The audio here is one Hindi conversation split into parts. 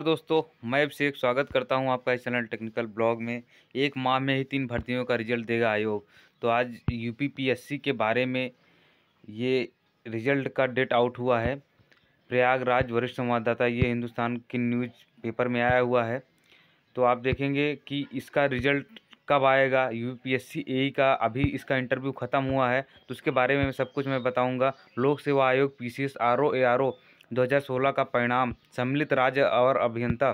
तो दोस्तों मैं एक स्वागत करता हूं आपका इस चैनल टेक्निकल ब्लॉग में एक माह में ही तीन भर्तियों का रिजल्ट देगा आयोग तो आज यूपीपीएससी के बारे में ये रिजल्ट का डेट आउट हुआ है प्रयागराज वरिष्ठ संवाददाता ये हिंदुस्तान के न्यूज पेपर में आया हुआ है तो आप देखेंगे कि इसका रिजल्ट कब आएगा U P S C A का अभी इसका इंटरव्यू ख़त्म हुआ है तो उसके बारे में सब कुछ मैं बताऊँगा लोक सेवा आयोग P C S R O A R O 2016 का परिणाम सम्मिलित राज्य और अभियंता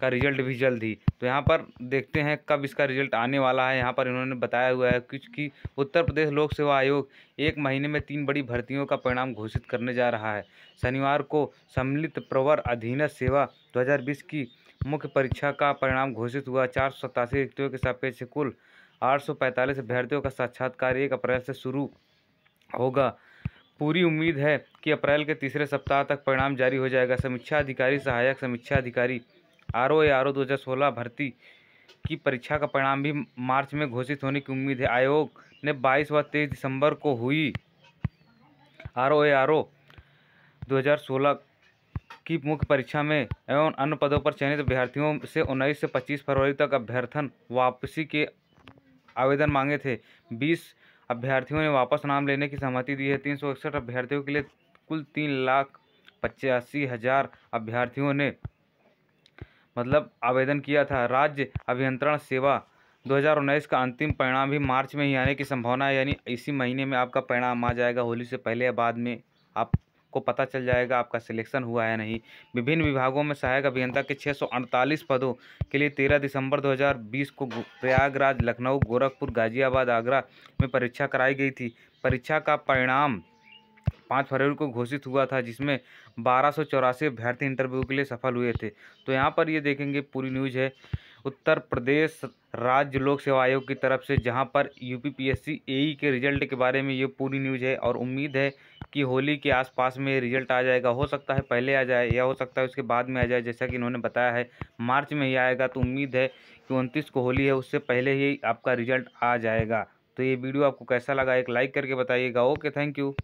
का रिजल्ट भी जल्द ही तो यहाँ पर देखते हैं कब इसका रिजल्ट आने वाला है यहाँ पर इन्होंने बताया हुआ है क्योंकि उत्तर प्रदेश लोक सेवा आयोग एक महीने में तीन बड़ी भर्तियों का परिणाम घोषित करने जा रहा है शनिवार को सम्मिलित प्रवर अधीन सेवा 2020 की मुख्य परीक्षा का परिणाम घोषित हुआ चार सौ सतासी रिक्तियों के सापेक्ष कुल आठ सौ पैंतालीस अभ्यर्थियों का साक्षात्कार एक अप्रैल से शुरू होगा पूरी उम्मीद है कि अप्रैल के तीसरे सप्ताह तक परिणाम जारी हो जाएगा समीक्षा अधिकारी सहायक समीक्षा अधिकारी आर ओ ए आर सोलह भर्ती की परीक्षा का परिणाम भी मार्च में घोषित होने की उम्मीद है आयोग ने बाईस व तेईस दिसंबर को हुई आर ओ ए आर ओ दो हज़ार सोलह की मुख्य परीक्षा में एवं अन्य पदों पर चयनित अभ्यर्थियों से उन्नीस से पच्चीस फरवरी तक अभ्यर्थन वापसी के आवेदन मांगे थे बीस अभ्यर्थियों ने वापस नाम लेने की सहमति दी है तीन सौ इकसठ अभ्यर्थियों के लिए कुल तीन लाख पचासी हज़ार अभ्यर्थियों ने मतलब आवेदन किया था राज्य अभियंत्रण सेवा 2019 का अंतिम परिणाम भी मार्च में ही आने की संभावना है यानी इसी महीने में आपका परिणाम आ जाएगा होली से पहले या बाद में आप को पता चल जाएगा आपका सिलेक्शन हुआ है नहीं विभिन्न विभागों में सहायक अभियंता के 648 पदों के लिए 13 दिसंबर 2020 को प्रयागराज लखनऊ गोरखपुर गाजियाबाद आगरा में परीक्षा कराई गई थी परीक्षा का परिणाम पाँच फरवरी को घोषित हुआ था जिसमें बारह अभ्यर्थी इंटरव्यू के लिए सफल हुए थे तो यहाँ पर ये देखेंगे पूरी न्यूज़ है उत्तर प्रदेश राज्य लोक सेवा आयोग की तरफ से जहां पर U P P S C A e के रिजल्ट के बारे में ये पूरी न्यूज़ है और उम्मीद है कि होली के आसपास में रिजल्ट आ जाएगा हो सकता है पहले आ जाए या हो सकता है उसके बाद में आ जाए जैसा कि इन्होंने बताया है मार्च में ही आएगा तो उम्मीद है कि उनतीस को होली है उससे पहले ही आपका रिजल्ट आ जाएगा तो ये वीडियो आपको कैसा लगा एक लाइक करके बताइएगा ओके थैंक यू